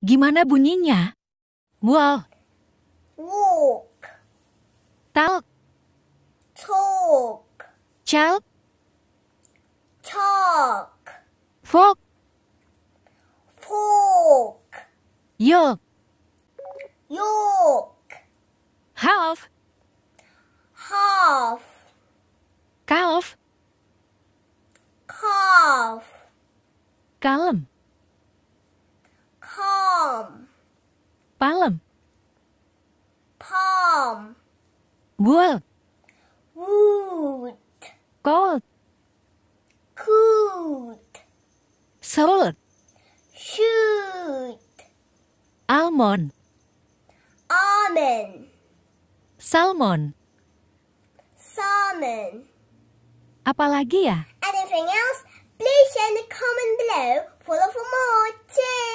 Gimana bunyinya? Wow. Walk. Talk. Talk. Chalk. Talk. Fork. Fork. York. York. Half. Half. Calf. Calf. Column. Palem. Palm. Wool. Wood. Cold. Could. Sword. Shoot. Almond. Almond. Salmon. Salmon. Apalagi ya? Anything else? Please share in the comment below. Follow for more. Cheers.